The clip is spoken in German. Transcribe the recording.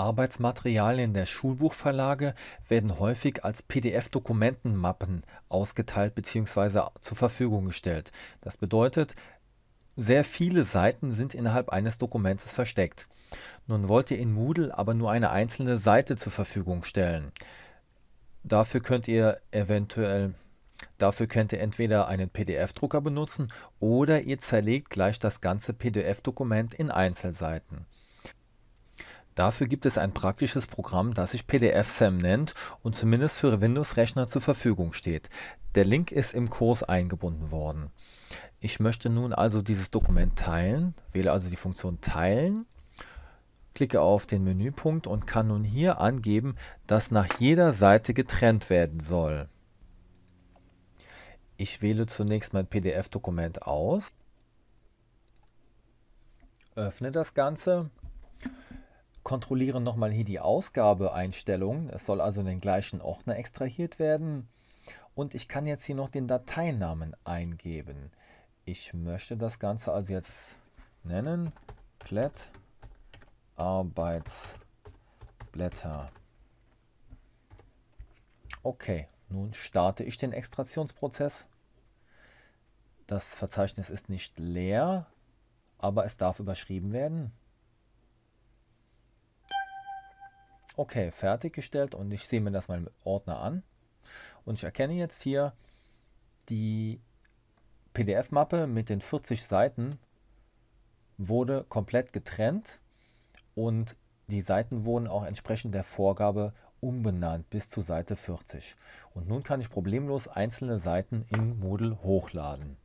Arbeitsmaterialien der Schulbuchverlage werden häufig als PDF-Dokumentenmappen ausgeteilt bzw. zur Verfügung gestellt. Das bedeutet, sehr viele Seiten sind innerhalb eines Dokumentes versteckt. Nun wollt ihr in Moodle aber nur eine einzelne Seite zur Verfügung stellen. Dafür könnt ihr eventuell Dafür könnt ihr entweder einen PDF-Drucker benutzen oder ihr zerlegt gleich das ganze PDF-Dokument in Einzelseiten. Dafür gibt es ein praktisches Programm, das sich PDF-SAM nennt und zumindest für Windows-Rechner zur Verfügung steht. Der Link ist im Kurs eingebunden worden. Ich möchte nun also dieses Dokument teilen, wähle also die Funktion Teilen, klicke auf den Menüpunkt und kann nun hier angeben, dass nach jeder Seite getrennt werden soll. Ich wähle zunächst mein PDF-Dokument aus, öffne das Ganze kontrollieren nochmal hier die Ausgabeeinstellungen. Es soll also in den gleichen Ordner extrahiert werden. Und ich kann jetzt hier noch den Dateinamen eingeben. Ich möchte das Ganze also jetzt nennen. Klett Arbeitsblätter. Okay, nun starte ich den Extraktionsprozess. Das Verzeichnis ist nicht leer, aber es darf überschrieben werden. okay, fertiggestellt und ich sehe mir das mal im Ordner an und ich erkenne jetzt hier die PDF-Mappe mit den 40 Seiten wurde komplett getrennt und die Seiten wurden auch entsprechend der Vorgabe umbenannt bis zu Seite 40. Und nun kann ich problemlos einzelne Seiten in Moodle hochladen.